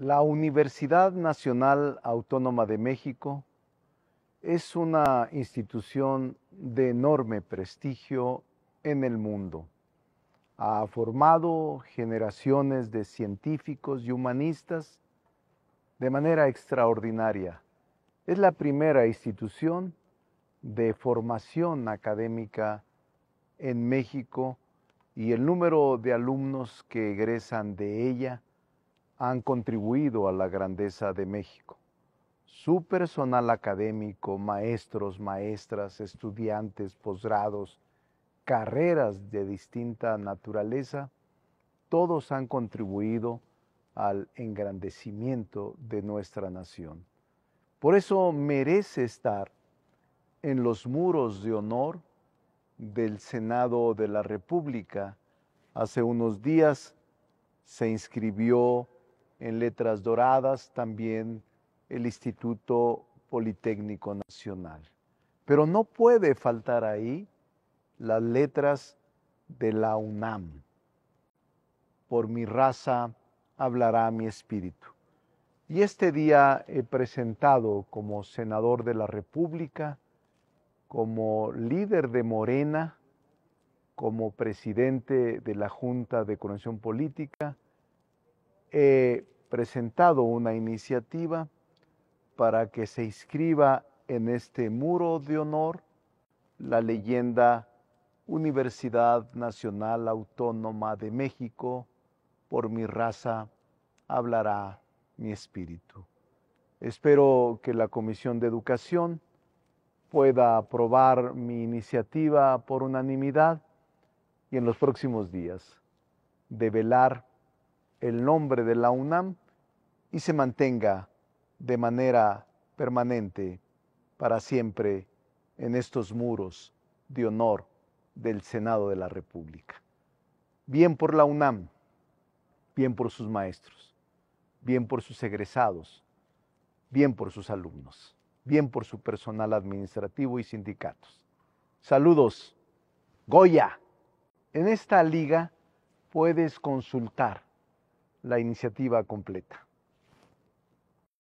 La Universidad Nacional Autónoma de México es una institución de enorme prestigio en el mundo. Ha formado generaciones de científicos y humanistas de manera extraordinaria. Es la primera institución de formación académica en México y el número de alumnos que egresan de ella han contribuido a la grandeza de México. Su personal académico, maestros, maestras, estudiantes, posgrados, carreras de distinta naturaleza, todos han contribuido al engrandecimiento de nuestra nación. Por eso merece estar en los muros de honor del Senado de la República. Hace unos días se inscribió en letras doradas también el Instituto Politécnico Nacional. Pero no puede faltar ahí las letras de la UNAM. Por mi raza hablará mi espíritu. Y este día he presentado como senador de la República, como líder de Morena, como presidente de la Junta de Conexión Política, he presentado una iniciativa para que se inscriba en este muro de honor la leyenda Universidad Nacional Autónoma de México, por mi raza hablará mi espíritu. Espero que la Comisión de Educación pueda aprobar mi iniciativa por unanimidad y en los próximos días develar el nombre de la UNAM y se mantenga de manera permanente para siempre en estos muros de honor del Senado de la República. Bien por la UNAM, bien por sus maestros, bien por sus egresados, bien por sus alumnos, bien por su personal administrativo y sindicatos. Saludos, Goya. En esta liga puedes consultar la iniciativa completa.